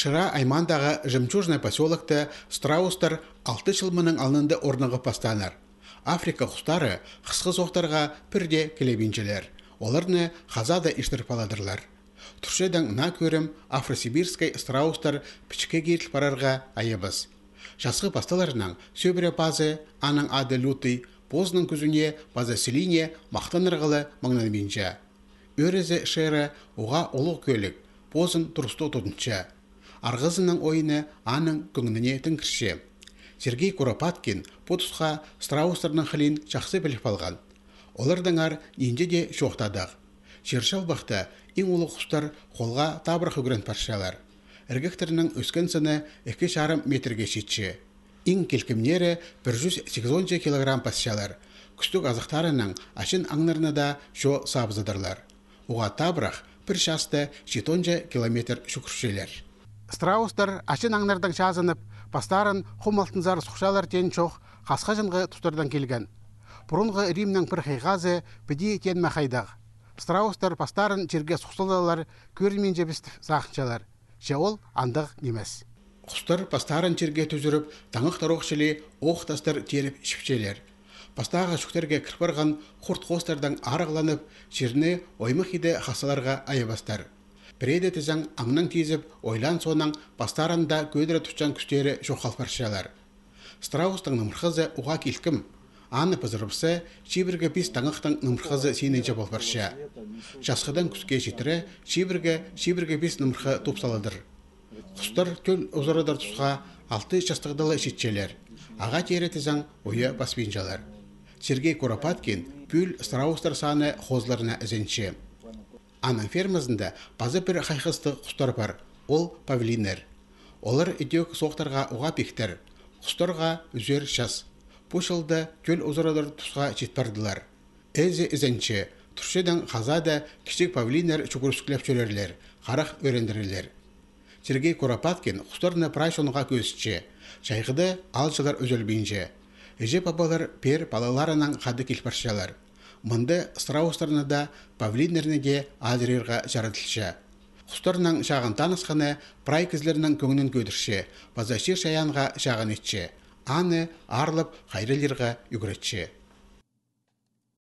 шыра аймандағы жемчужный поселокты страустар алты жылмының алынды орнығы пастанар. африка құстары қысқы соқтарға пірде келебенчелер, оларны хазада паладырлар. Тұршедің на көрім афросибирскай страустар пішке кейтіл барарға айыбыз жасқы пасталарының Сөбірі пазы аның ады лютый позның күзіне селине мақтанырғылы маңнан Өрезе өрізі шыры оға олық көлік позын тұрсты арғызының ойыны аның күңніне тіңкірше сергей куропаткин потусқа Страустырның хілін жақсы біліп алған ар ненде де шоқтадық шершал бақты ең улы құстар қолға табыр хүгірін паршалар іргіктерінің өскен сыны 2,5 жарым метрге шетші. иң келкімнері 180 килограмм пасшалар күстік азықтарының ашын аңнарына да шо сабызыдырлар уға табрах бір шасты километр шүкіршелер страустар ашын аңнардың шазынып бастарын зар сұқшалар тен чоқ қасқа жынғы тұстардан келген бұрынғы римнің пір хайғазы біде тен махайдағ страустар бастарын жерге сұқсылдалар, көрімен жебістіп сақыншалар же ол андық немес құстар бастарын жерге түзіріп таңық тароқ шіле оқ тастар теріп шіпчелер. бастағы шүктерге кірпірған құрт қостардың арығланып жеріне оймық қасаларға хасаларға айыбастар Предет тізен аңның кезіп, ойлан соның бастарында көдірі тұтчан күштері жоқал паршалар. Страустың нымырқызы ұға келкім. Аны пызырыпсы, чибірге біз таңықтың нымырқызы сенінші бол парша. Жасқыдан күске жетірі, чибірге, шибіргі біз топ топсаладыр. Құстыр төл ұзырыдар тұсға алты жастығдылы жетчелер. Аға тері тізен ойы баспенжалар. Сергей Куропаткин, пүл страустар саны хозларына ізінші анын фермасында базы бір хайхысты құстар бар ол павлинер олар үдек соқтарға уға пектер, құстарға үзер шас жылда көл ұзырадыр тұсға жетпардылар. Әзі үзінші, туршедан қазада кішек павлинер чукурскүлеп жөлерлер, қарық өрендірілер. сергей куропаткин құстарына прайшонға жайғыды ал алчылар өзөлбинже эже папалар пер балаларынан қады келпаршалар – мынды ұстарына да павлинернеге де жарадылшы. жаратылшы шағын шағын танысқаны кізлерінің көңінін көдірші базашир шаянға шағын етші аны арлып қайрылерға үгіретші